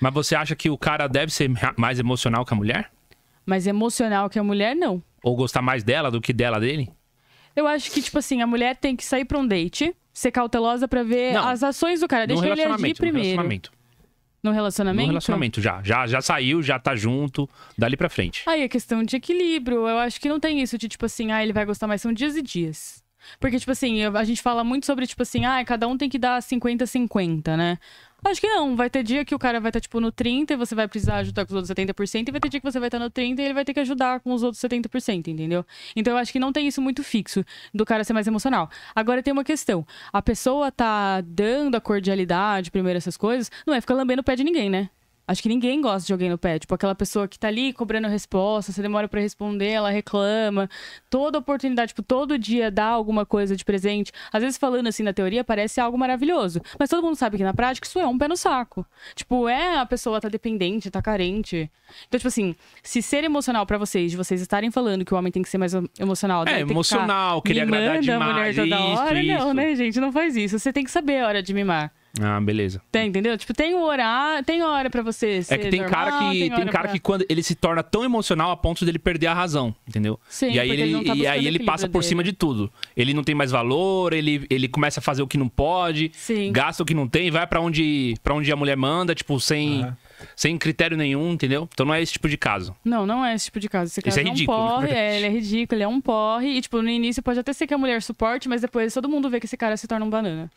Mas você acha que o cara deve ser mais emocional que a mulher? Mais emocional que a mulher, não. Ou gostar mais dela do que dela dele? Eu acho que, tipo assim, a mulher tem que sair pra um date, ser cautelosa para ver não, as ações do cara. Deixa ele agir primeiro. No relacionamento. No relacionamento? No relacionamento, já. Já, já saiu, já tá junto, dali pra frente. Aí é questão de equilíbrio. Eu acho que não tem isso de, tipo assim, ah, ele vai gostar mais, são dias e dias. Porque, tipo assim, a gente fala muito sobre, tipo assim, ah, cada um tem que dar 50-50, né? Acho que não. Vai ter dia que o cara vai estar, tá, tipo, no 30% e você vai precisar ajudar com os outros 70%, e vai ter dia que você vai estar tá no 30% e ele vai ter que ajudar com os outros 70%, entendeu? Então eu acho que não tem isso muito fixo do cara ser mais emocional. Agora tem uma questão. A pessoa tá dando a cordialidade, primeiro essas coisas, não é ficar lambendo o pé de ninguém, né? Acho que ninguém gosta de alguém no pé. Tipo, aquela pessoa que tá ali cobrando resposta, você demora para responder, ela reclama. Toda oportunidade, tipo, todo dia dá alguma coisa de presente. Às vezes, falando assim na teoria, parece algo maravilhoso. Mas todo mundo sabe que na prática isso é um pé no saco. Tipo, é a pessoa tá dependente, tá carente. Então, tipo assim, se ser emocional para vocês, de vocês estarem falando que o homem tem que ser mais emocional. É, emocional, que querer agradar demais. A mulher toda isso, hora, isso. não, né, gente? Não faz isso. Você tem que saber a hora de mimar. Ah, beleza. Tem, entendeu? Tipo, tem um horário, tem hora para você É que tem normal, cara que tem, tem cara pra... que quando ele se torna tão emocional a ponto dele perder a razão, entendeu? Sim, e aí ele, ele tá e aí ele passa por dele. cima de tudo. Ele não tem mais valor, ele, ele começa a fazer o que não pode, Sim. gasta o que não tem, vai para onde para onde a mulher manda, tipo, sem uhum sem critério nenhum, entendeu? Então não é esse tipo de caso. Não, não é esse tipo de caso. Esse é caso Isso é, é ridículo. Um porre, é, ele é ridículo, ele é um porre. E, tipo, no início pode até ser que a mulher suporte, mas depois todo mundo vê que esse cara se torna um banana.